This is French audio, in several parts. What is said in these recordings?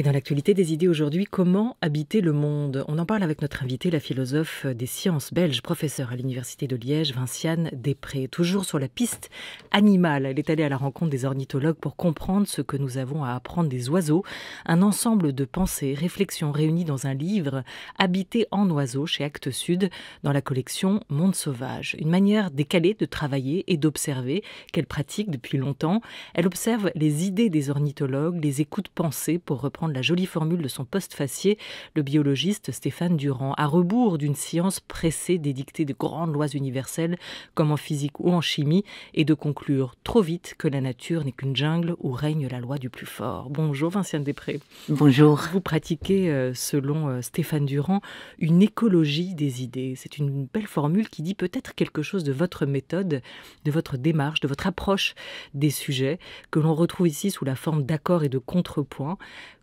Et dans l'actualité des idées aujourd'hui, comment habiter le monde On en parle avec notre invitée, la philosophe des sciences belge, professeure à l'Université de Liège, Vinciane Després. Toujours sur la piste animale, elle est allée à la rencontre des ornithologues pour comprendre ce que nous avons à apprendre des oiseaux. Un ensemble de pensées, réflexions réunies dans un livre, Habiter en oiseaux chez Actes Sud, dans la collection Monde sauvage. Une manière décalée de travailler et d'observer qu'elle pratique depuis longtemps. Elle observe les idées des ornithologues, les écoute pensées pour reprendre la jolie formule de son post facier, le biologiste Stéphane Durand, à rebours d'une science pressée d'édicter de grandes lois universelles, comme en physique ou en chimie, et de conclure trop vite que la nature n'est qu'une jungle où règne la loi du plus fort. Bonjour Vinciane Després. Bonjour. Vous pratiquez, euh, selon euh, Stéphane Durand, une écologie des idées. C'est une belle formule qui dit peut-être quelque chose de votre méthode, de votre démarche, de votre approche des sujets, que l'on retrouve ici sous la forme d'accords et de contrepoints.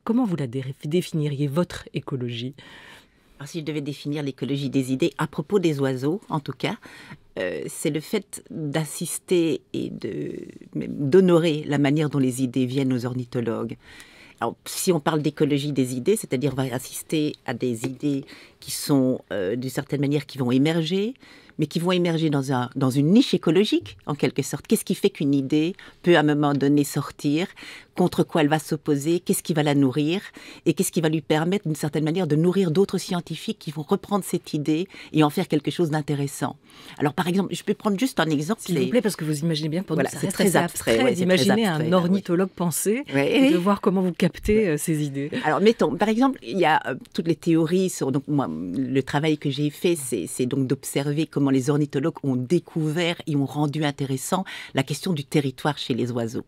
Comment vous la définiriez, votre écologie Si je devais définir l'écologie des idées, à propos des oiseaux en tout cas, euh, c'est le fait d'assister et d'honorer la manière dont les idées viennent aux ornithologues. Alors, si on parle d'écologie des idées, c'est-à-dire on va assister à des idées qui sont euh, d'une certaine manière qui vont émerger, mais qui vont émerger dans, un, dans une niche écologique, en quelque sorte. Qu'est-ce qui fait qu'une idée peut à un moment donné sortir Contre quoi elle va s'opposer Qu'est-ce qui va la nourrir Et qu'est-ce qui va lui permettre, d'une certaine manière, de nourrir d'autres scientifiques qui vont reprendre cette idée et en faire quelque chose d'intéressant Alors, par exemple, je peux prendre juste un exemple. S'il vous plaît, parce que vous imaginez bien que pour voilà, nous, c'est très, abstrait, un ornithologue penser et de voir comment vous captez euh, ces idées. Alors, mettons, par exemple, il y a euh, toutes les théories sur. Donc, moi, le travail que j'ai fait, c'est donc d'observer comment les ornithologues ont découvert et ont rendu intéressant la question du territoire chez les oiseaux.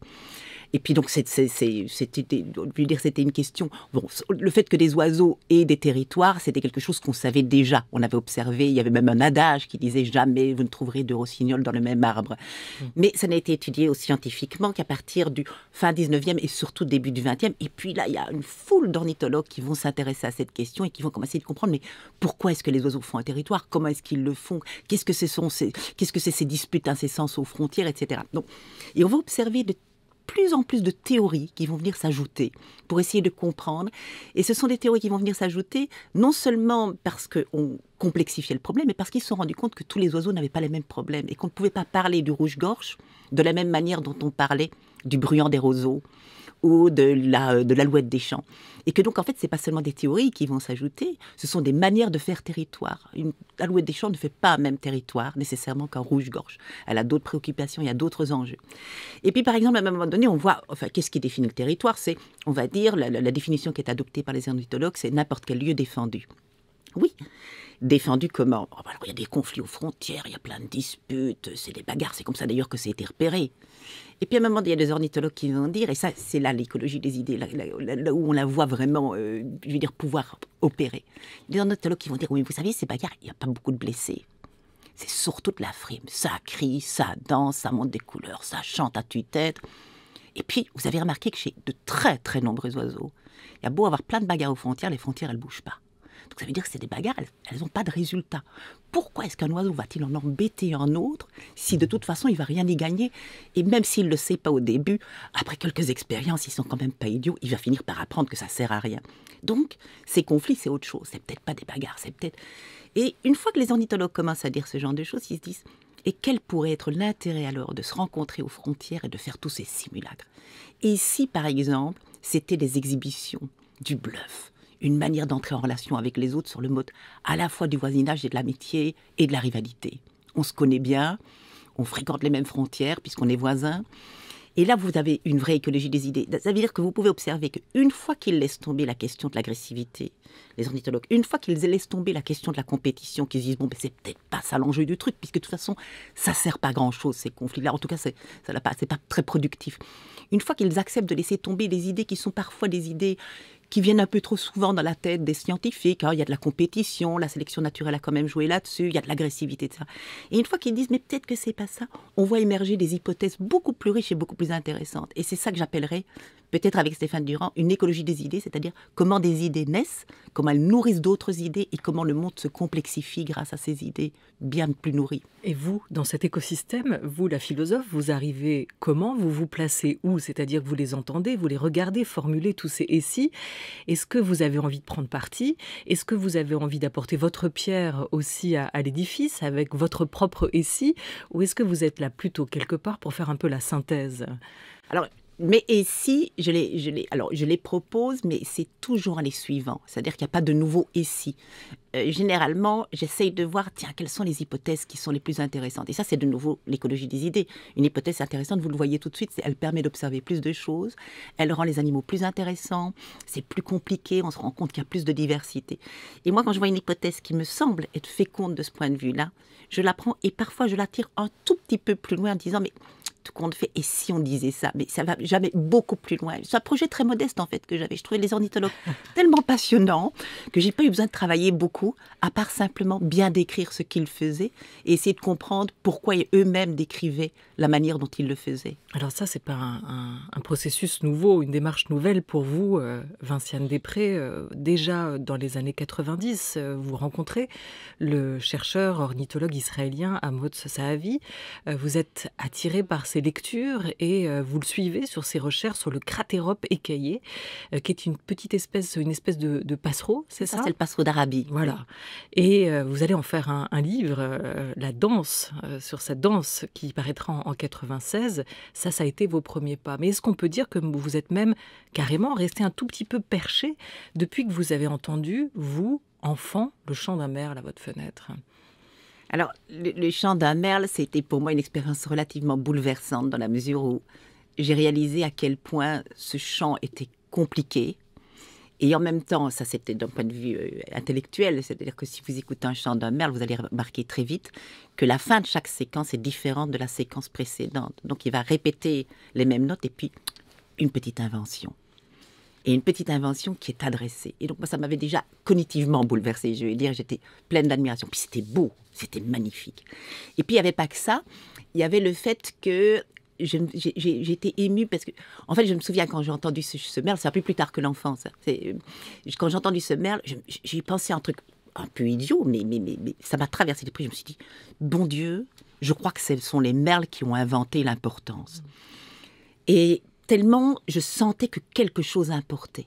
Et puis donc c'était, dire, c'était une question. Bon, le fait que des oiseaux aient des territoires, c'était quelque chose qu'on savait déjà. On avait observé. Il y avait même un adage qui disait jamais vous ne trouverez de rossignols dans le même arbre. Mmh. Mais ça n'a été étudié scientifiquement qu'à partir du fin 19e et surtout début du 20e. Et puis là, il y a une foule d'ornithologues qui vont s'intéresser à cette question et qui vont commencer à comprendre mais pourquoi est-ce que les oiseaux font un territoire Comment est-ce qu'ils le font Qu'est-ce que ce qu'est-ce que c'est ces disputes incessantes aux frontières, etc. Donc, et on va observer de plus en plus de théories qui vont venir s'ajouter pour essayer de comprendre. Et ce sont des théories qui vont venir s'ajouter non seulement parce qu'on complexifiait le problème, mais parce qu'ils se sont rendus compte que tous les oiseaux n'avaient pas les mêmes problèmes et qu'on ne pouvait pas parler du rouge-gorge de la même manière dont on parlait du bruyant des roseaux, ou de la euh, de l'alouette des champs. Et que donc en fait, ce n'est pas seulement des théories qui vont s'ajouter, ce sont des manières de faire territoire. Une alouette des champs ne fait pas même territoire nécessairement qu'un rouge-gorge. Elle a d'autres préoccupations, il y a d'autres enjeux. Et puis par exemple, à un moment donné, on voit, enfin, qu'est-ce qui définit le territoire C'est, on va dire, la, définition qui est adoptée par les ornithologues, c'est n'importe quel lieu défendu. Oui. Défendu comment oh, bah Il y a des conflits aux frontières, il y a plein de disputes, c'est des bagarres, c'est comme ça d'ailleurs que ça a été repéré. Et puis à un moment, il y a des ornithologues qui vont dire, et ça c'est là l'écologie des idées, là, où on la voit vraiment, euh, je veux dire, pouvoir opérer. Des ornithologues qui vont dire, oui, vous savez, ces bagarres, il n'y a pas beaucoup de blessés. C'est surtout de la frime. Ça crie, ça danse, ça monte des couleurs, ça chante à tue-tête. Et puis, vous avez remarqué que chez de très très nombreux oiseaux, il y a beau avoir plein de bagarres aux frontières, les frontières, elles ne bougent pas. Donc ça veut dire que c'est des bagarres, elles n'ont pas de résultat. Pourquoi est-ce qu'un oiseau va-t-il en embêter un autre si de toute façon il va rien y gagner Et même s'il ne le sait pas au début, après quelques expériences, ils sont quand même pas idiots, il va finir par apprendre que ça sert à rien. Donc ces conflits, c'est autre chose, c'est peut-être pas des bagarres, c'est peut-être... Et une fois que les ornithologues commencent à dire ce genre de choses, ils se disent... Et quel pourrait être l'intérêt alors de se rencontrer aux frontières et de faire tous ces simulacres Et si, par exemple, c'était des exhibitions, du bluff, une manière d'entrer en relation avec les autres sur le mode à la fois du voisinage et de l'amitié et de la rivalité. On se connaît bien, on fréquente les mêmes frontières puisqu'on est voisins. Et là, vous avez une vraie écologie des idées. Ça veut dire que vous pouvez observer qu'une fois qu'ils laissent tomber la question de l'agressivité, les ornithologues, une fois qu'ils laissent tomber la question de la compétition, qu'ils disent, bon, ben, c'est peut-être pas ça l'enjeu du truc, puisque de toute façon, ça sert pas grand-chose, ces conflits-là. En tout cas, c'est pas, pas très productif. Une fois qu'ils acceptent de laisser tomber des idées qui sont parfois des idées qui viennent un peu trop souvent dans la tête des scientifiques. Hein. il y a de la compétition, la sélection naturelle a quand même joué là-dessus, il y a de l'agressivité, etc. Et une fois qu'ils disent, mais peut-être que c'est pas ça, on voit émerger des hypothèses beaucoup plus riches et beaucoup plus intéressantes. Et c'est ça que j'appellerais, peut-être avec Stéphane Durand, une écologie des idées, c'est-à-dire comment des idées naissent, comment elles nourrissent d'autres idées et comment le monde se complexifie grâce à ces idées bien plus nourries. Et vous, dans cet écosystème, vous, la philosophe, vous arrivez comment Vous vous placez où C'est-à-dire que vous les entendez, vous les regardez formuler tous ces essais. Est-ce que vous avez envie de prendre parti Est-ce que vous avez envie d'apporter votre pierre aussi à, l'édifice avec votre propre essai Ou est-ce que vous êtes là plutôt quelque part pour faire un peu la synthèse mais et je les, alors je les propose, mais c'est toujours les suivants. C'est-à-dire qu'il n'y a pas de nouveau ici. Euh, généralement, j'essaye de voir, tiens, quelles sont les hypothèses qui sont les plus intéressantes. Et ça, c'est de nouveau l'écologie des idées. Une hypothèse intéressante, vous le voyez tout de suite, elle permet d'observer plus de choses, elle rend les animaux plus intéressants, c'est plus compliqué, on se rend compte qu'il y a plus de diversité. Et moi, quand je vois une hypothèse qui me semble être féconde de ce point de vue-là, je la prends et parfois je la tire un tout petit peu plus loin en disant, mais tout compte fait, et si on disait ça Mais ça va jamais beaucoup plus loin. C'est un projet très modeste, en fait, que j'avais. Je trouvais les ornithologues tellement passionnants que j'ai pas eu besoin de travailler beaucoup, à part simplement bien décrire ce qu'ils faisaient et essayer de comprendre pourquoi eux-mêmes décrivaient la manière dont ils le faisaient. Alors ça, c'est pas un, processus nouveau, une démarche nouvelle pour vous, euh, Vinciane Després. Euh, déjà euh, dans les années 90, vous rencontrez le chercheur ornithologue israélien Amos Sahavi. vous êtes attiré par ses lectures et euh, vous le suivez sur ses recherches sur le cratérope écaillé, euh, qui est une petite espèce, une espèce de, passereau, c'est ça, C'est le passereau d'Arabie. Voilà. Et euh, vous allez en faire un, livre, La danse, sur cette danse qui paraîtra en, 96. Ça, ça a été vos premiers pas. Mais est-ce qu'on peut dire que vous êtes même carrément resté un tout petit peu perché depuis que vous avez entendu, vous, enfant, le chant d'un merle à votre fenêtre alors, le, chant d'un merle, c'était pour moi une expérience relativement bouleversante dans la mesure où j'ai réalisé à quel point ce chant était compliqué. Et en même temps, ça c'était d'un point de vue euh, intellectuel, c'est-à-dire que si vous écoutez un chant d'un merle, vous allez remarquer très vite que la fin de chaque séquence est différente de la séquence précédente. Donc il va répéter les mêmes notes et puis une petite invention et une petite invention qui est adressée. Et donc, moi, ça m'avait déjà cognitivement bouleversée, je vais dire. J'étais pleine d'admiration. Puis c'était beau, c'était magnifique. Et puis, il n'y avait pas que ça. Il y avait le fait que j'étais émue parce que, en fait, je me souviens quand j'ai entendu ce, merle, c'est un peu plus tard que l'enfance. Hein. Euh, quand j'ai entendu ce merle, j'ai pensé à un truc un peu idiot, mais, mais, mais, ça m'a traversé l'esprit. Je me suis dit, bon Dieu, je crois que ce sont les merles qui ont inventé l'importance. Et tellement je sentais que quelque chose importait.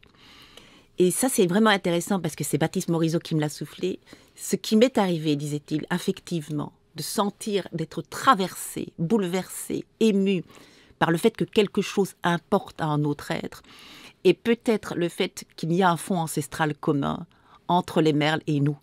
Et ça, c'est vraiment intéressant parce que c'est Baptiste Morisot qui me l'a soufflé. Ce qui m'est arrivé, disait-il, affectivement, de sentir, d'être traversé, bouleversé, ému par le fait que quelque chose importe à un autre être, et peut-être le fait qu'il y a un fond ancestral commun entre les merles et nous,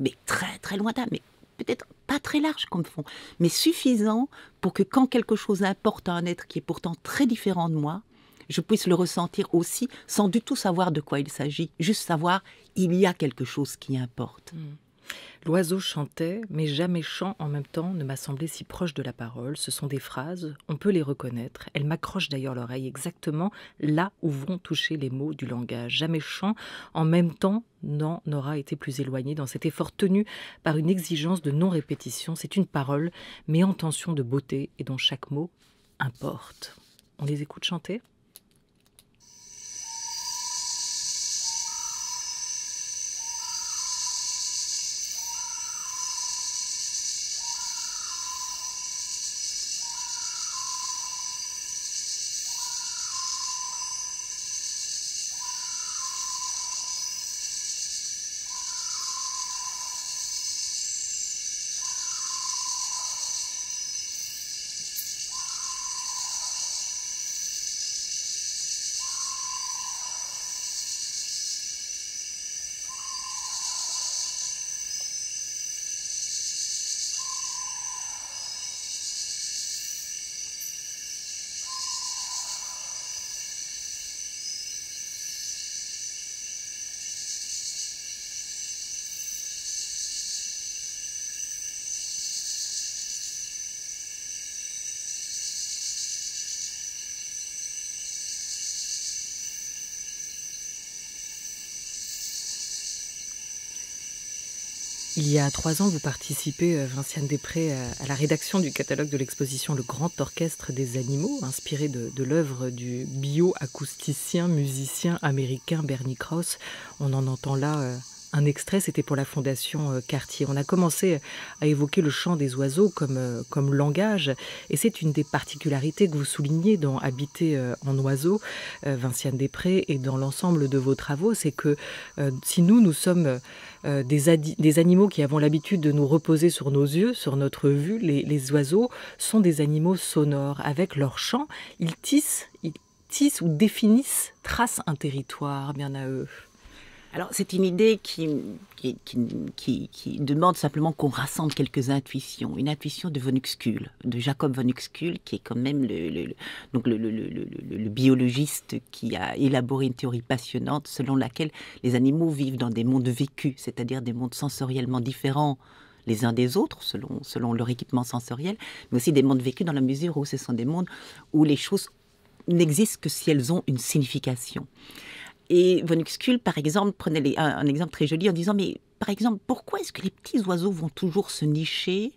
mais très très lointain, mais peut-être pas très large comme fond, mais suffisant pour que quand quelque chose importe à un être qui est pourtant très différent de moi, je puisse le ressentir aussi sans du tout savoir de quoi il s'agit, juste savoir il y a quelque chose qui importe. Mm. L'oiseau chantait, mais jamais chant en même temps ne m'a semblé si proche de la parole. Ce sont des phrases, on peut les reconnaître. Elles m'accrochent d'ailleurs l'oreille exactement là où vont toucher les mots du langage. Jamais chant en même temps n'en aura été plus éloigné dans cet effort tenu par une exigence de non-répétition. C'est une parole, mais en tension de beauté et dont chaque mot importe. On les écoute chanter Il y a trois ans, vous participez, euh, Vinciane Després, euh, à la rédaction du catalogue de l'exposition Le Grand Orchestre des Animaux, inspiré de, l'œuvre du bioacousticien, musicien américain Bernie Krauss. On en entend là euh, un extrait, c'était pour la Fondation euh, Cartier. On a commencé euh, à évoquer le chant des oiseaux comme, euh, comme langage, et c'est une des particularités que vous soulignez dans Habiter en oiseau, Vinciane Després, et dans l'ensemble de vos travaux, c'est que si nous, nous sommes des, animaux qui avons l'habitude de nous reposer sur nos yeux, sur notre vue, les, oiseaux sont des animaux sonores. Avec leur chant, ils tissent, ils tissent ou définissent, tracent un territoire bien à eux c'est une idée qui, qui, demande simplement qu'on rassemble quelques intuitions. Une intuition de de Jacob von Uxkull, qui est quand même le, biologiste qui a élaboré une théorie passionnante selon laquelle les animaux vivent dans des mondes vécus, c'est-à-dire des mondes sensoriellement différents les uns des autres, selon, selon leur équipement sensoriel, mais aussi des mondes vécus dans la mesure où ce sont des mondes où les choses n'existent que si elles ont une signification. Et Von par exemple, prenait les, un, exemple très joli en disant, mais par exemple, pourquoi est-ce que les petits oiseaux vont toujours se nicher,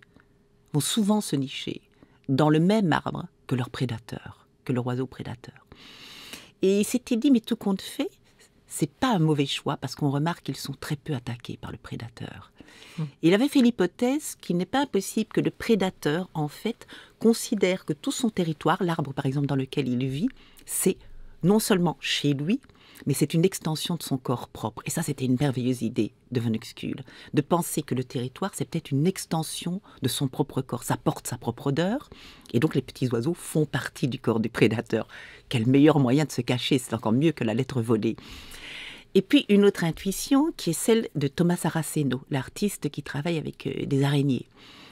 vont souvent se nicher, dans le même arbre que leur prédateur, que leur oiseau prédateur Et il s'était dit, mais tout compte fait, c'est pas un mauvais choix parce qu'on remarque qu'ils sont très peu attaqués par le prédateur. Mmh. Il avait fait l'hypothèse qu'il n'est pas impossible que le prédateur, en fait, considère que tout son territoire, l'arbre par exemple dans lequel il vit, c'est non seulement chez lui, mais c'est une extension de son corps propre. Et ça, c'était une merveilleuse idée de Venuxcule, de penser que le territoire, c'est peut-être une extension de son propre corps. Ça porte sa propre odeur, et donc les petits oiseaux font partie du corps du prédateur. Quel meilleur moyen de se cacher, c'est encore mieux que la lettre volée. Et puis une autre intuition qui est celle de Thomas Saraceno, l'artiste qui travaille avec euh, des araignées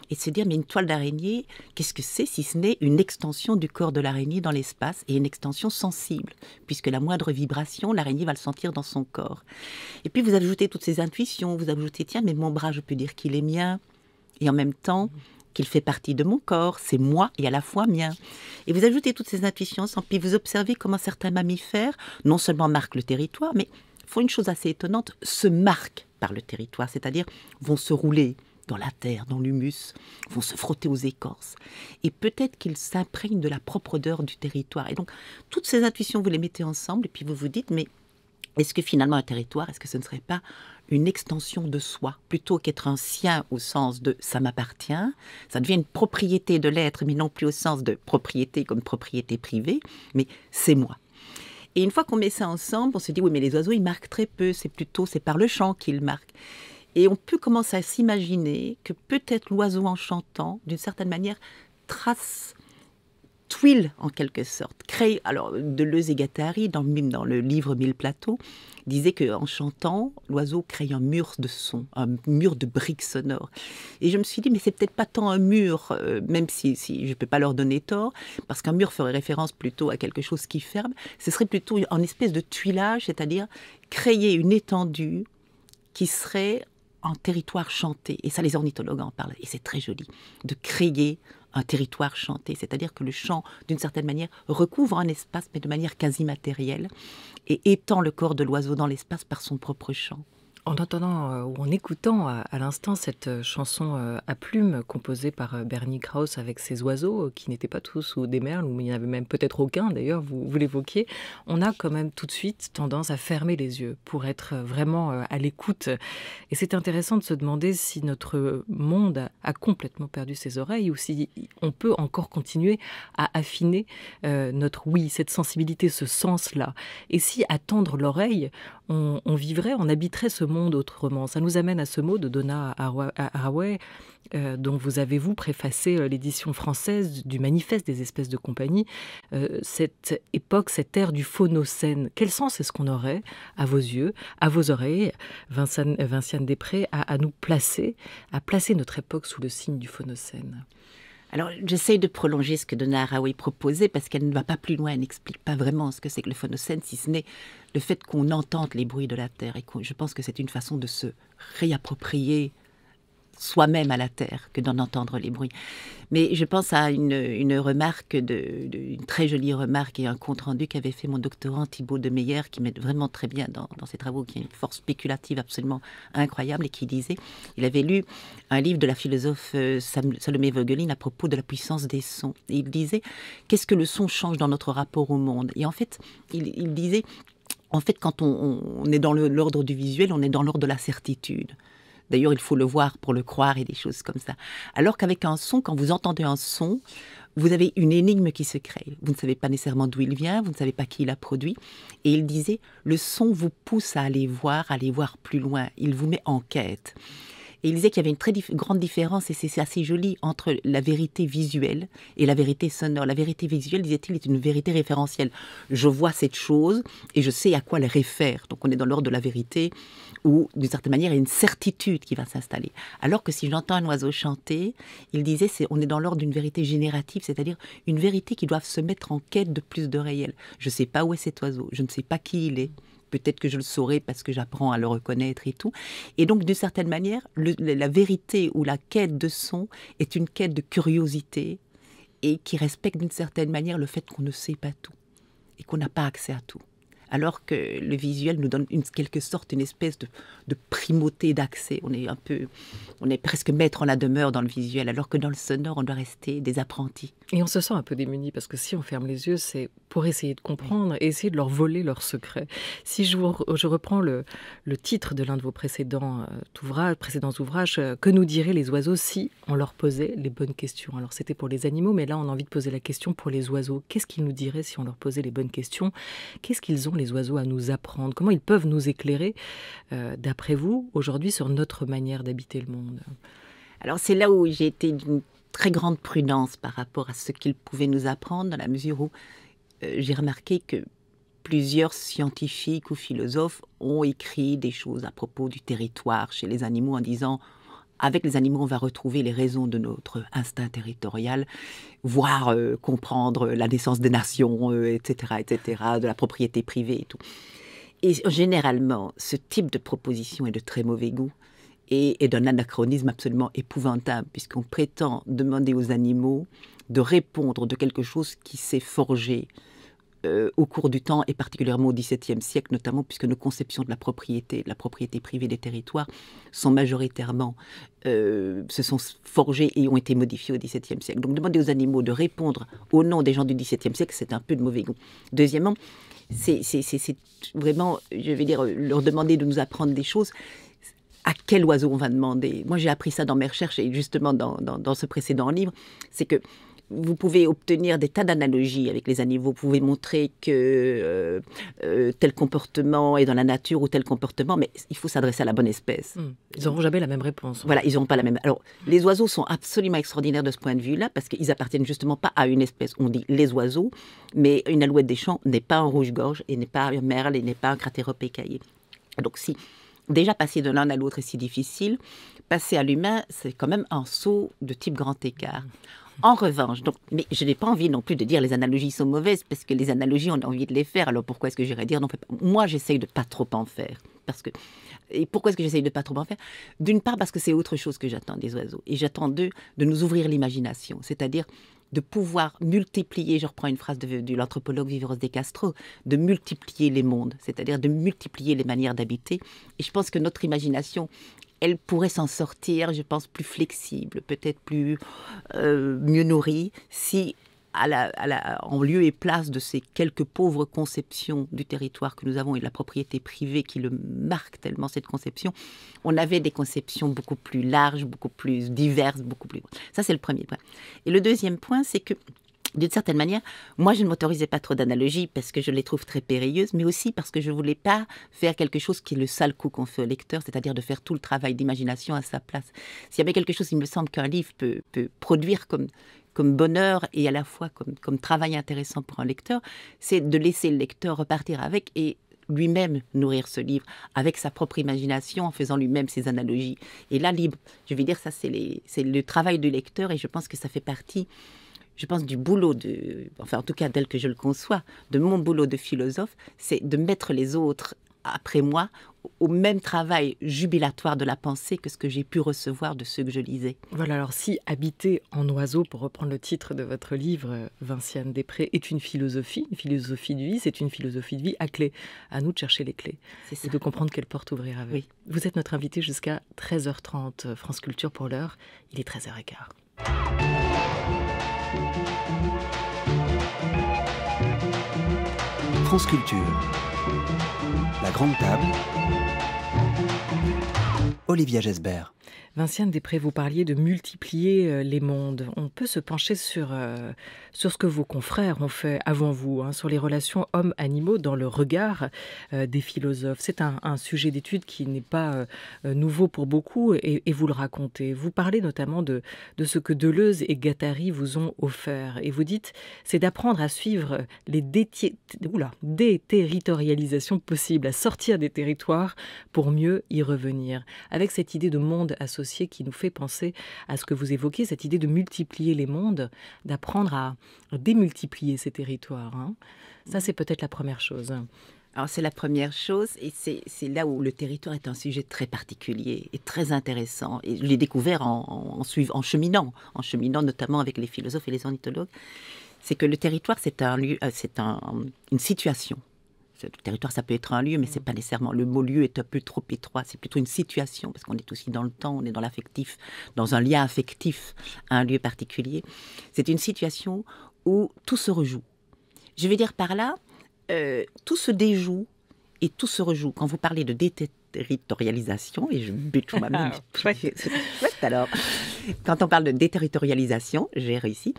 et se dire, mais une toile d'araignée, qu'est-ce que c'est si ce n'est une extension du corps de l'araignée dans l'espace et une extension sensible, puisque la moindre vibration, l'araignée va le sentir dans son corps. Et puis vous ajoutez toutes ces intuitions, vous ajoutez, tiens, mais mon bras, je peux dire qu'il est mien, et en même temps qu'il fait partie de mon corps, c'est moi et à la fois mien. Et vous ajoutez toutes ces intuitions, puis vous observez comment certains mammifères, non seulement marquent le territoire, mais font une chose assez étonnante, se marquent par le territoire, c'est-à-dire vont se rouler, dans la terre, dans l'humus, vont se frotter aux écorces. Et peut-être qu'ils s'imprègnent de la propre odeur du territoire. Et donc, toutes ces intuitions, vous les mettez ensemble et puis vous vous dites, mais est-ce que finalement un territoire, est-ce que ce ne serait pas une extension de soi, plutôt qu'être un sien au sens de ça m'appartient, ça devient une propriété de l'être, mais non plus au sens de propriété comme propriété privée, mais c'est moi. Et une fois qu'on met ça ensemble, on se dit oui, mais les oiseaux, ils marquent très peu, c'est plutôt, c'est par le chant qu'ils marquent. Et on peut commencer à s'imaginer que peut-être l'oiseau en chantant, d'une certaine manière, trace tuile en quelque sorte, crée. Alors Deleuze et Gattari, dans, dans le livre Mille plateaux, disait que en chantant, l'oiseau crée un mur de son, un mur de briques sonores. Et je me suis dit, mais c'est peut-être pas tant un mur, euh, même si, je ne peux pas leur donner tort, parce qu'un mur ferait référence plutôt à quelque chose qui ferme. Ce serait plutôt en espèce de tuilage, c'est-à-dire créer une étendue qui serait en territoire chanté, et ça les ornithologues en parlent, et c'est très joli, de créer un territoire chanté, c'est-à-dire que le chant, d'une certaine manière, recouvre un espace, mais de manière quasi matérielle, et étend le corps de l'oiseau dans l'espace par son propre chant. En entendant euh, ou en écoutant euh, à, l'instant cette euh, chanson à plumes composée par Bernie Krauss avec ses oiseaux, qui n'étaient pas tous ou des merles, ou il n'y en avait même peut-être aucun d'ailleurs, vous, vous l'évoquiez, on a quand même tout de suite tendance à fermer les yeux pour être vraiment à l'écoute. Et c'est intéressant de se demander si notre monde a, complètement perdu ses oreilles ou si on peut encore continuer à affiner notre oui, cette sensibilité, ce sens-là. Et si attendre l'oreille, on vivrait, on habiterait ce monde autrement. Ça nous amène à ce mot de Donna Haraway, euh, dont vous avez, vous, préfacé euh, l'édition française du Manifeste des espèces de compagnie. Euh, cette époque, cette ère du phonocène, quel sens est-ce qu'on aurait, à vos yeux, à vos oreilles, Vinciane, Després, à, nous placer, à placer notre époque sous le signe du phonocène alors, j'essaye de prolonger ce que Donna Haraway proposait parce qu'elle ne va pas plus loin, elle n'explique pas vraiment ce que c'est que le phonocène, si ce n'est le fait qu'on entende les bruits de la terre. Et je pense que c'est une façon de se réapproprier soi-même à la terre que d'en entendre les bruits. Mais je pense à une, remarque, de, une très jolie remarque et un compte-rendu qu'avait fait mon doctorant Thibault de Meyer, qui m'aide vraiment très bien dans, ses travaux, qui a une force spéculative absolument incroyable, et qui disait, il avait lu un livre de la philosophe euh, Salomé Vogelin à propos de la puissance des sons. Et il disait, qu'est-ce que le son change dans notre rapport au monde Et en fait, il, il disait, en fait, quand on, est dans l'ordre du visuel, on est dans l'ordre de la certitude. D'ailleurs, il faut le voir pour le croire et des choses comme ça. Alors qu'avec un son, quand vous entendez un son, vous avez une énigme qui se crée. Vous ne savez pas nécessairement d'où il vient, vous ne savez pas qui l'a produit. Et il disait, le son vous pousse à aller voir, à aller voir plus loin. Il vous met en quête. Et il disait qu'il y avait une très grande différence, et c'est assez joli, entre la vérité visuelle et la vérité sonore. La vérité visuelle, disait-il, est une vérité référentielle. Je vois cette chose et je sais à quoi elle réfère. Donc on est dans l'ordre de la vérité, où d'une certaine manière, il y a une certitude qui va s'installer. Alors que si j'entends un oiseau chanter, il disait, c'est on est dans l'ordre d'une vérité générative, c'est-à-dire une vérité qui doit se mettre en quête de plus de réel. Je ne sais pas où est cet oiseau, je ne sais pas qui il est peut-être que je le saurai parce que j'apprends à le reconnaître et tout. Et donc, d'une certaine manière, la vérité ou la quête de son est une quête de curiosité et qui respecte d'une certaine manière le fait qu'on ne sait pas tout et qu'on n'a pas accès à tout alors que le visuel nous donne une quelque sorte une espèce de, de primauté d'accès. On est un peu, on est presque maître en la demeure dans le visuel, alors que dans le sonore, on doit rester des apprentis. Et on se sent un peu démunis parce que si on ferme les yeux, c'est pour essayer de comprendre et essayer de leur voler leurs secrets. Si je, je reprends le, le, titre de l'un de vos précédents euh, ouvrages, précédents ouvrages, euh, que nous diraient les oiseaux si on leur posait les bonnes questions Alors c'était pour les animaux, mais là on a envie de poser la question pour les oiseaux. Qu'est-ce qu'ils nous diraient si on leur posait les bonnes questions Qu'est-ce qu'ils ont les oiseaux à nous apprendre Comment ils peuvent nous éclairer, euh, d'après vous, aujourd'hui sur notre manière d'habiter le monde Alors c'est là où j'ai été d'une très grande prudence par rapport à ce qu'ils pouvaient nous apprendre, dans la mesure où euh, j'ai remarqué que plusieurs scientifiques ou philosophes ont écrit des choses à propos du territoire chez les animaux en disant avec les animaux, on va retrouver les raisons de notre instinct territorial, voire euh, comprendre la naissance des nations, etc., euh, etc., de la propriété privée et tout. Et généralement, ce type de proposition est de très mauvais goût et, et d'un anachronisme absolument épouvantable, puisqu'on prétend demander aux animaux de répondre de quelque chose qui s'est forgé euh, au cours du temps, et particulièrement au XVIIe siècle notamment, puisque nos conceptions de la propriété, de la propriété privée des territoires, sont majoritairement, euh, se sont forgées et ont été modifiées au XVIIe siècle. Donc demander aux animaux de répondre au nom des gens du XVIIe siècle, c'est un peu de mauvais goût. Deuxièmement, c'est vraiment, je vais dire, leur demander de nous apprendre des choses, à quel oiseau on va demander. Moi, j'ai appris ça dans mes recherches et justement dans ce précédent livre, c'est que vous pouvez obtenir des tas d'analogies avec les animaux. Vous pouvez montrer que euh, euh, tel comportement est dans la nature ou tel comportement, mais il faut s'adresser à la bonne espèce. Hmm. Ils n'auront jamais la même réponse. Voilà, ils n'auront pas la même. Alors, hmm. les oiseaux sont absolument extraordinaires de ce point de vue-là, parce qu'ils appartiennent justement pas à une espèce. On dit les oiseaux, mais une alouette des champs n'est pas un rouge-gorge, et n'est pas une merle, et n'est pas un cratérope écaillé. Donc, si déjà passer de l'un à l'autre est si difficile, passer à l'humain, c'est quand même un saut de type grand écart. Hmm. En revanche, donc, mais je n'ai pas envie non plus de dire les analogies sont mauvaises parce que les analogies, on a envie de les faire. Alors pourquoi est-ce que j'irais dire non Moi, j'essaye de pas trop en faire parce que et pourquoi est-ce que j'essaye de pas trop en faire D'une part parce que c'est autre chose que j'attends des oiseaux et j'attends d'eux de nous ouvrir l'imagination, c'est-à-dire de pouvoir multiplier, je reprends une phrase de, de l'anthropologue Viveros de Castro, de multiplier les mondes, c'est-à-dire de multiplier les manières d'habiter. Et je pense que notre imagination elle pourrait s'en sortir, je pense, plus flexible, peut-être plus euh, mieux nourrie, si à la, en lieu et place de ces quelques pauvres conceptions du territoire que nous avons et de la propriété privée qui le marque tellement, cette conception, on avait des conceptions beaucoup plus larges, beaucoup plus diverses, beaucoup plus... Ça, c'est le premier point. Et le deuxième point, c'est que d'une certaine manière, moi, je ne m'autorisais pas trop d'analogies parce que je les trouve très périlleuses, mais aussi parce que je voulais pas faire quelque chose qui est le sale coup qu'on fait au lecteur, c'est-à-dire de faire tout le travail d'imagination à sa place. S'il y avait quelque chose, il me semble qu'un livre peut, produire comme, bonheur et à la fois comme, comme travail intéressant pour un lecteur, c'est de laisser le lecteur repartir avec et lui-même nourrir ce livre avec sa propre imagination en faisant lui-même ses analogies. Et là, libre, je veux dire, ça c'est le travail du lecteur et je pense que ça fait partie je pense, du boulot, de, enfin en tout cas tel que je le conçois, de mon boulot de philosophe, c'est de mettre les autres après moi au même travail jubilatoire de la pensée que ce que j'ai pu recevoir de ceux que je lisais. Voilà, alors si Habiter en oiseau, pour reprendre le titre de votre livre, Vinciane Després, est une philosophie, une philosophie de vie, c'est une philosophie de vie à clé. À nous de chercher les clés et de comprendre quelle porte ouvrir avec. Vous êtes notre invité jusqu'à 13h30, euh, France Culture pour l'heure. Il est 13h15. France La Grande Table. Olivia Gesbert. Vinciane Després, vous parliez de multiplier euh, les mondes. On peut se pencher sur, euh, sur ce que vos confrères ont fait avant vous, hein, sur les relations hommes-animaux dans le regard euh, des philosophes. C'est un, sujet d'étude qui n'est pas nouveau pour beaucoup et, vous le racontez. Vous parlez notamment de, de ce que Deleuze et Gattari vous ont offert. Et vous dites, c'est d'apprendre à suivre les déterritorialisations possibles, à sortir des territoires pour mieux y revenir. Avec cette idée de monde associé qui nous fait penser à ce que vous évoquez, cette idée de multiplier les mondes, d'apprendre à démultiplier ces territoires. Hein. Ça, c'est peut-être la première chose. Alors c'est la première chose et c'est là où le territoire est un sujet très particulier et très intéressant. Et je l'ai découvert en, en, cheminant, en cheminant notamment avec les philosophes et les ornithologues. C'est que le territoire, c'est un, euh, un, une situation, le territoire, ça peut être un lieu, mais c'est mm. pas nécessairement. Le mot lieu est un peu trop étroit. C'est plutôt une situation, parce qu'on est aussi dans le temps, on est dans l'affectif, dans un lien affectif à un lieu particulier. C'est une situation où tout se rejoue. Je veux dire par là, euh, tout se déjoue et tout se rejoue. Quand vous parlez de déterritorialisation, et je bute ma main alors, quand on parle de déterritorialisation, j'ai réussi.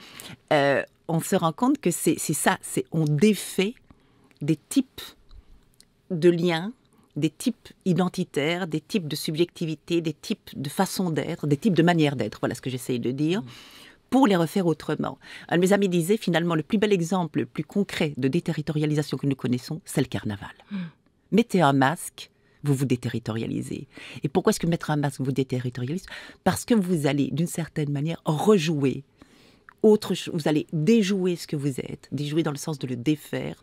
Euh, on se rend compte que c'est ça, c'est on défait des types de liens, des types identitaires, des types de subjectivité, des types de façons d'être, des types de manières d'être, voilà ce que j'essaye de dire, pour les refaire autrement. Un de mes amis disait finalement le plus bel exemple, le plus concret de déterritorialisation que nous connaissons, c'est le carnaval. Hmm. Mettez un masque, vous vous déterritorialisez. Et pourquoi est-ce que mettre un masque vous déterritorialise Parce que vous allez d'une certaine manière rejouer autre vous allez déjouer ce que vous êtes, déjouer dans le sens de le défaire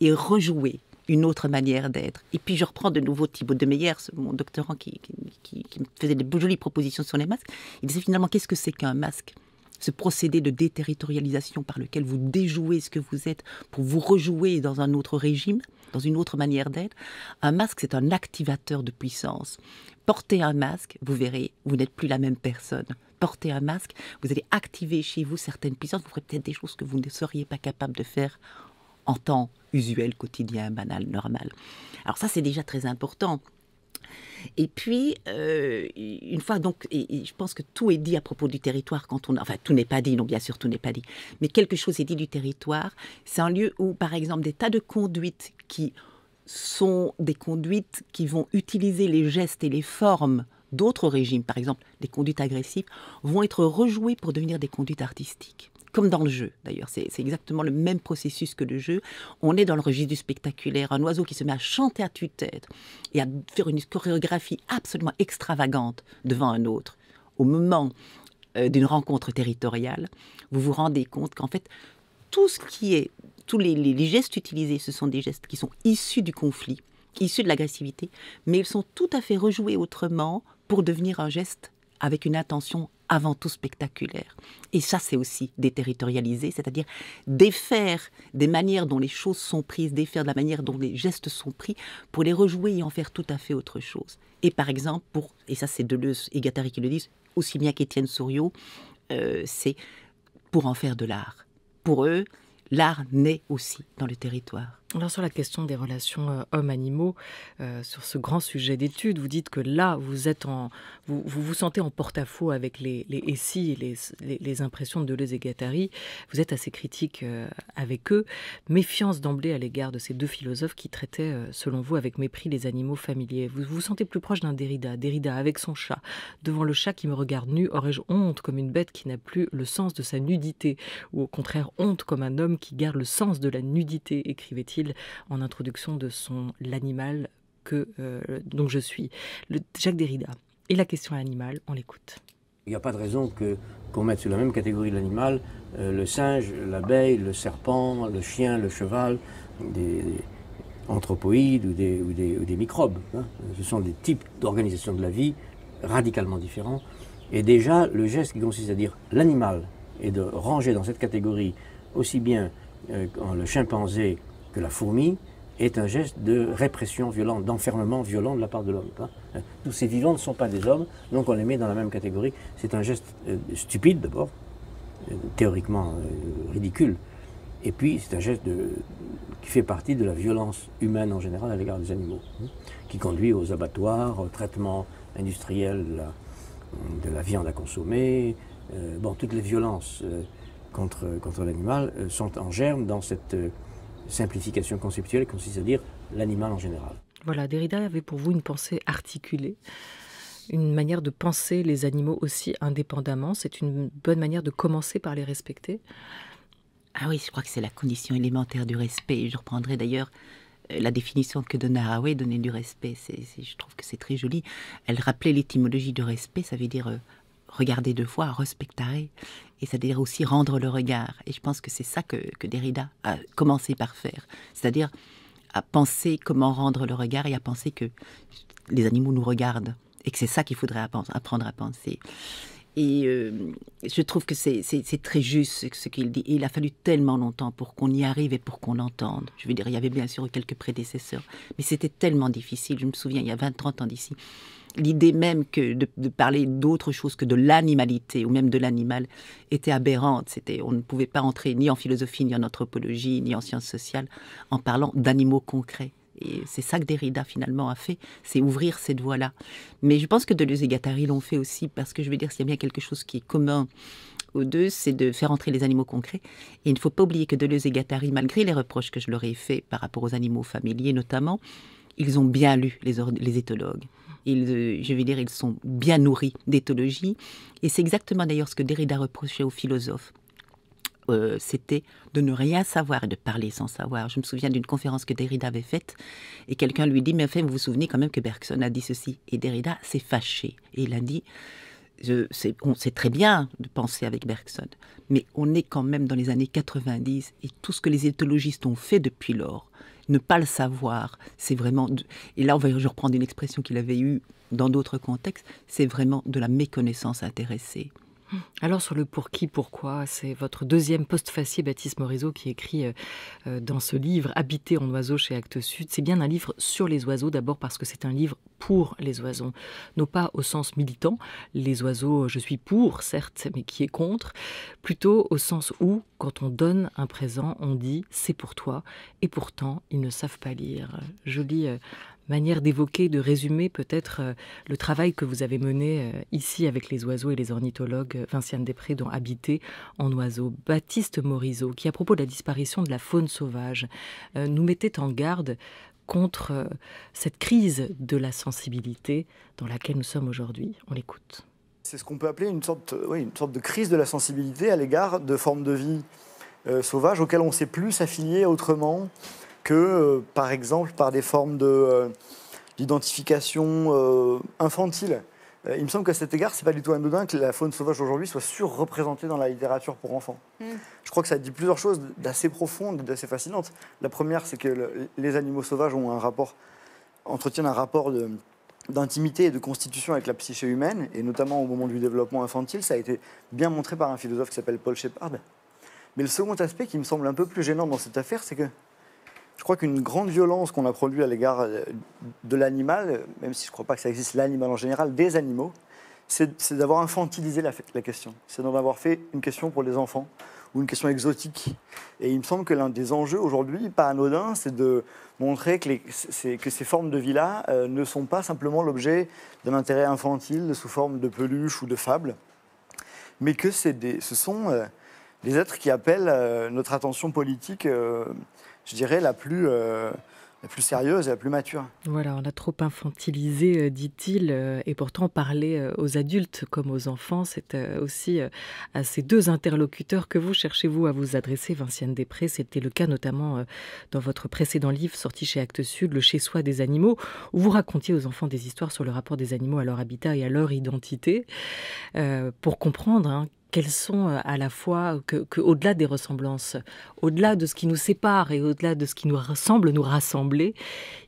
et rejouer une autre manière d'être. Et puis je reprends de nouveau Thibaut de Meyer, mon doctorant qui, qui, qui me faisait des jolies propositions sur les masques. Il disait finalement qu'est-ce que c'est qu'un masque ce procédé de déterritorialisation par lequel vous déjouez ce que vous êtes pour vous rejouer dans un autre régime, dans une autre manière d'être. Un masque, c'est un activateur de puissance. Portez un masque, vous verrez, vous n'êtes plus la même personne. Portez un masque, vous allez activer chez vous certaines puissances, vous ferez peut-être des choses que vous ne seriez pas capable de faire en temps usuel, quotidien, banal, normal. Alors ça, c'est déjà très important. Et puis, euh, une fois donc, je pense que tout est dit à propos du territoire quand on, enfin, tout n'est pas dit, non, bien sûr, tout n'est pas dit, mais quelque chose est dit du territoire. C'est un lieu où, par exemple, des tas de conduites qui sont des conduites qui vont utiliser les gestes et les formes d'autres régimes, par exemple des conduites agressives, vont être rejouées pour devenir des conduites artistiques comme dans le jeu d'ailleurs, c'est exactement le même processus que le jeu. On est dans le registre du spectaculaire, un oiseau qui se met à chanter à tue-tête et à faire une chorégraphie absolument extravagante devant un autre. Au moment euh, d'une rencontre territoriale, vous vous rendez compte qu'en fait, tout ce qui est, tous les, gestes utilisés, ce sont des gestes qui sont issus du conflit, issus de l'agressivité, mais ils sont tout à fait rejoués autrement pour devenir un geste avec une intention avant tout spectaculaire. Et ça, c'est aussi déterritorialiser, c'est-à-dire défaire des manières dont les choses sont prises, défaire de la manière dont les gestes sont pris, pour les rejouer et en faire tout à fait autre chose. Et par exemple, pour, et ça c'est Deleuze et Gattari qui le disent, aussi bien qu'Étienne Souriau, euh, c'est pour en faire de l'art. Pour eux, l'art naît aussi dans le territoire. Alors sur la question des relations euh, hommes-animaux, euh, sur ce grand sujet d'étude, vous dites que là, vous êtes en, vous, vous, sentez en porte-à-faux avec les, les et les, les, impressions de Deleuze et Guattari. Vous êtes assez critique euh, avec eux. Méfiance d'emblée à l'égard de ces deux philosophes qui traitaient, selon vous, avec mépris les animaux familiers. Vous vous sentez plus proche d'un Derrida, Derrida avec son chat. Devant le chat qui me regarde nu, aurais-je honte comme une bête qui n'a plus le sens de sa nudité Ou au contraire, honte comme un homme qui garde le sens de la nudité, écrivait-il en introduction de son L'animal que euh, dont je suis, le Jacques Derrida. Et la question animale, on l'écoute. Il n'y a pas de raison que qu'on mette sous la même catégorie l'animal euh, le singe, l'abeille, le serpent, le chien, le cheval, des anthropoïdes ou des, ou des, des microbes. Hein. Ce sont des types d'organisation de la vie radicalement différents. Et déjà, le geste qui consiste à dire l'animal et de ranger dans cette catégorie aussi bien euh, le chimpanzé que la fourmi est un geste de répression violente, d'enfermement violent de la part de l'homme. Hein. Tous ces vivants ne sont pas des hommes, donc on les met dans la même catégorie. C'est un geste euh, stupide d'abord, euh, théoriquement euh, ridicule, et puis c'est un geste de, qui fait partie de la violence humaine en général à l'égard des animaux, hein, qui conduit aux abattoirs, au traitement industriel de la, viande à consommer, bon, toutes les violences contre, contre l'animal sont en germe dans cette simplification conceptuelle consiste à dire l'animal en général. Voilà, Derrida avait pour vous une pensée articulée, une manière de penser les animaux aussi indépendamment. C'est une bonne manière de commencer par les respecter. Ah oui, je crois que c'est la condition élémentaire du respect. Je reprendrai d'ailleurs euh, la définition que Donna Haraway donnait du respect. je trouve que c'est très joli. Elle rappelait l'étymologie de respect, ça veut dire euh, regarder deux fois, respecter, et c'est-à-dire aussi rendre le regard. Et je pense que c'est ça que, que, Derrida a commencé par faire, c'est-à-dire à penser comment rendre le regard et à penser que les animaux nous regardent et que c'est ça qu'il faudrait apprendre à penser. Et euh, je trouve que c'est très juste ce qu'il dit. il a fallu tellement longtemps pour qu'on y arrive et pour qu'on l'entende. Je veux dire, il y avait bien sûr quelques prédécesseurs, mais c'était tellement difficile. Je me souviens, il y a 20-30 ans d'ici, l'idée même de, parler d'autre chose que de l'animalité ou même de l'animal était aberrante. on ne pouvait pas entrer ni en philosophie, ni en anthropologie, ni en sciences sociales en parlant d'animaux concrets. Et c'est ça que Derrida finalement a fait, c'est ouvrir cette voie-là. Mais je pense que Deleuze et Gattari l'ont fait aussi parce que je veux dire, s'il y a bien quelque chose qui est commun aux deux, c'est de faire entrer les animaux concrets. Et il ne faut pas oublier que Deleuze et Gattari, malgré les reproches que je leur ai faits par rapport aux animaux familiers notamment, ils ont bien lu les, les éthologues. Euh, je vais dire, ils sont bien nourris d'éthologie. Et c'est exactement d'ailleurs ce que Derrida reprochait aux philosophes. Euh, c'était de ne rien savoir et de parler sans savoir. Je me souviens d'une conférence que Derrida avait faite et quelqu'un lui dit Mais enfin, vous vous souvenez quand même que Bergson a dit ceci Et Derrida s'est fâché et il a dit on sait très bien de penser avec Bergson, mais on est quand même dans les années 90 et tout ce que les éthologistes ont fait depuis lors, ne pas le savoir, c'est vraiment. Et là, on va je reprendre une expression qu'il avait eue dans d'autres contextes, c'est vraiment de la méconnaissance intéressée. Alors sur le pour qui, pourquoi, c'est votre deuxième post-facier Baptiste Morisot qui écrit euh, euh, dans ce livre Habiter en oiseau chez Actes Sud. C'est bien un livre sur les oiseaux d'abord parce que c'est un livre pour les oiseaux, non pas au sens militant, les oiseaux je suis pour certes, mais qui est contre, plutôt au sens où quand on donne un présent, on dit c'est pour toi et pourtant ils ne savent pas lire. Je lis… Euh, manière d'évoquer, de résumer peut-être euh, le travail que vous avez mené euh, ici avec les oiseaux et les ornithologues euh, Vinciane Després dont Habiter en oiseaux. Baptiste Morisot, qui à propos de la disparition de la faune sauvage, nous mettait en garde contre cette crise de la sensibilité dans laquelle nous sommes aujourd'hui. On l'écoute. C'est ce qu'on peut appeler une sorte, une sorte de crise de la sensibilité à l'égard de formes de vie sauvages auxquelles on ne sait plus s'affilier autrement que, euh, par exemple, par des formes euh, d'identification euh, infantile. Il me semble qu'à cet égard, c'est pas du tout anodin que la faune sauvage aujourd'hui soit surreprésentée dans la littérature pour enfants. Mm. Je crois que ça dit plusieurs choses d'assez profondes et d'assez fascinantes. La première, c'est que les animaux sauvages ont un rapport, entretiennent un rapport d'intimité et de constitution avec la psyché humaine, et notamment au moment du développement infantile, ça a été bien montré par un philosophe qui s'appelle Paul Shepard. Mais le second aspect qui me semble un peu plus gênant dans cette affaire, c'est que je crois qu'une grande violence qu'on a produite à l'égard euh, de l'animal, même si je ne crois pas que ça existe, l'animal en général, des animaux, c'est d'avoir infantilisé la, la question. C'est d'en avoir fait une question pour les enfants ou une question exotique. Et il me semble que l'un des enjeux aujourd'hui, pas anodin, c'est de montrer que, que, ces formes de vie-là euh, ne sont pas simplement l'objet d'un intérêt infantile sous forme de peluche ou de fable, mais que ce sont euh, des êtres qui appellent notre attention politique je dirais, la plus, euh, la plus sérieuse la plus mature. Voilà, on a trop infantilisé, euh, dit-il, euh, et pourtant parler aux adultes comme aux enfants, c'est aussi à ces deux interlocuteurs que vous cherchez-vous à vous adresser, Vinciane Després. C'était le cas notamment dans votre précédent livre sorti chez Actes Sud, Le chez-soi des animaux, où vous racontiez aux enfants des histoires sur le rapport des animaux à leur habitat et à leur identité, pour comprendre hein, qu'elles sont euh, à la fois, euh, que, au-delà des ressemblances, au-delà de ce qui nous sépare et au-delà de ce qui nous semble nous rassembler,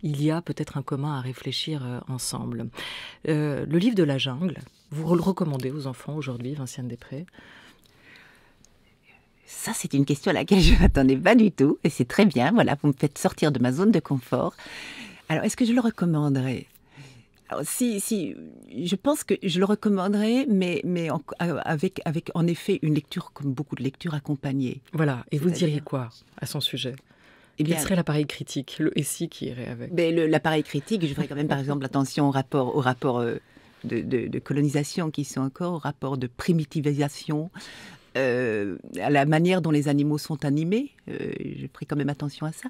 il y a peut-être un commun à réfléchir euh, ensemble. le livre de la jungle, vous le recommandez aux enfants aujourd'hui, Vinciane Després ça, c'est une question à laquelle je ne m'attendais pas du tout, et c'est très bien. Voilà, vous me faites sortir de ma zone de confort. Alors, est-ce que je le recommanderais si, si, je pense que je le recommanderais, mais, mais euh, avec, avec en effet une lecture, comme beaucoup de lectures accompagnées. Voilà, et vous diriez quoi à son sujet eh bien, Quel serait l'appareil critique, le SI qui irait avec ben, L'appareil critique, je ferais quand même par exemple attention au rapport, au rapport euh, de, colonisation qui sont encore au rapport de primitivisation. Euh, à la manière dont les animaux sont animés. Euh, j'ai pris quand même attention à ça.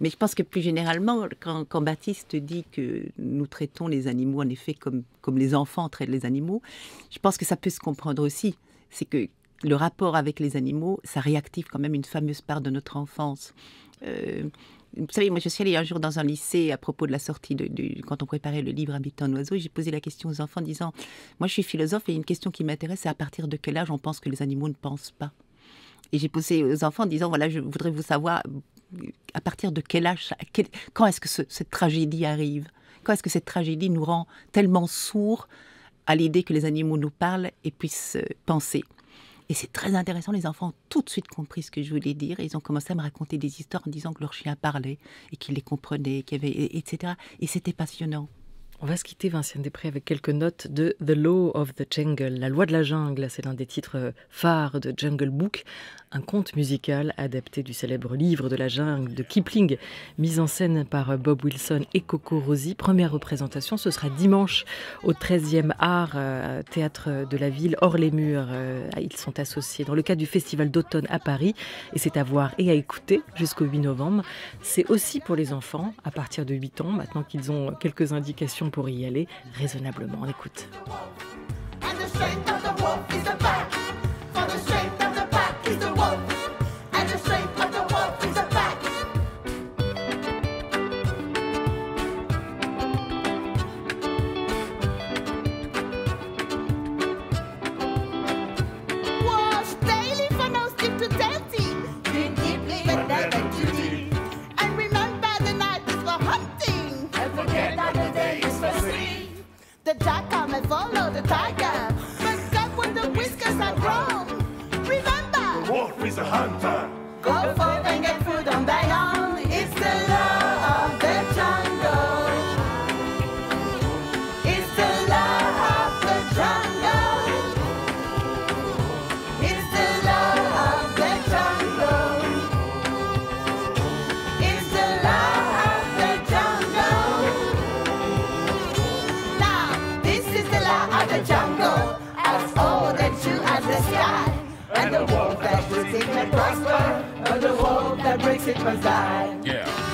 Mais je pense que plus généralement, quand, Baptiste dit que nous traitons les animaux en effet comme, comme les enfants traitent les animaux, je pense que ça peut se comprendre aussi. C'est que le rapport avec les animaux, ça réactive quand même une fameuse part de notre enfance. Euh, vous savez, moi, je suis allée un jour dans un lycée à propos de la sortie, de, quand on préparait le livre Habitant oiseau, j'ai posé la question aux enfants en disant Moi, je suis philosophe et une question qui m'intéresse, c'est à partir de quel âge on pense que les animaux ne pensent pas Et j'ai posé aux enfants en disant Voilà, je voudrais vous savoir à partir de quel âge, quand est-ce que cette tragédie arrive Quand est-ce que cette tragédie nous rend tellement sourds à l'idée que les animaux nous parlent et puissent euh, penser et c'est très intéressant, les enfants ont tout de suite compris ce que je voulais dire, ils ont commencé à me raconter des histoires en disant que leur chien parlait, et qu'il les comprenait, qu'il avait, etc. Et c'était passionnant. On va se quitter, Vincent Després, avec quelques notes de The Law of the Jungle, la loi de la jungle. C'est l'un des titres euh, phares de Jungle Book, un conte musical adapté du célèbre livre de la jungle de Kipling, mis en scène par Bob Wilson et Coco Rosy. Première représentation, ce sera dimanche au 13e Art, euh, théâtre de la ville, hors les murs. Euh, ils sont associés dans le cadre du Festival d'automne à Paris, et c'est à voir et à écouter jusqu'au 8 novembre. C'est aussi pour les enfants, à partir de 8 ans, maintenant qu'ils ont quelques indications pour y aller, raisonnablement. On écoute. And the wolf that breaks it must prosper, but the wolf that breaks it must die. Yeah.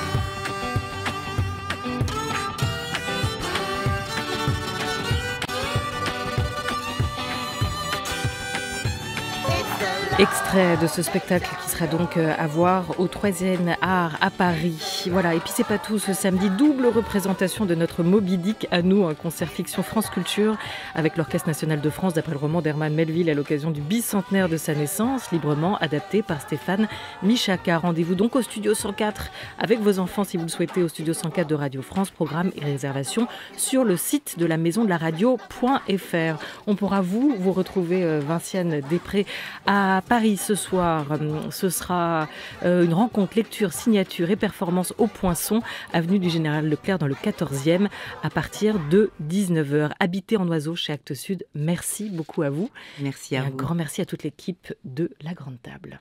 Extrait de ce spectacle qui sera donc euh, à voir au Troisième Art à Paris. Voilà, et puis c'est pas tout ce samedi, double représentation de notre Moby Dick à nous, un concert fiction France Culture avec l'Orchestre National de France d'après le roman d'Herman Melville à l'occasion du bicentenaire de sa naissance, librement adapté par Stéphane Michaka. Rendez-vous donc au Studio 104 avec vos enfants si vous le souhaitez au Studio 104 de Radio France, programme et réservation sur le site de la maison de la radio.fr. On pourra vous, vous retrouver euh, Vinciane Després à Paris Paris ce soir. Ce sera euh, une rencontre lecture, signature et performance au Poinçon, avenue du Général Leclerc dans le 14e, à partir de 19h. Habité en oiseau chez Actes Sud, merci beaucoup à vous. Merci à vous. un grand merci à toute l'équipe de La Grande Table.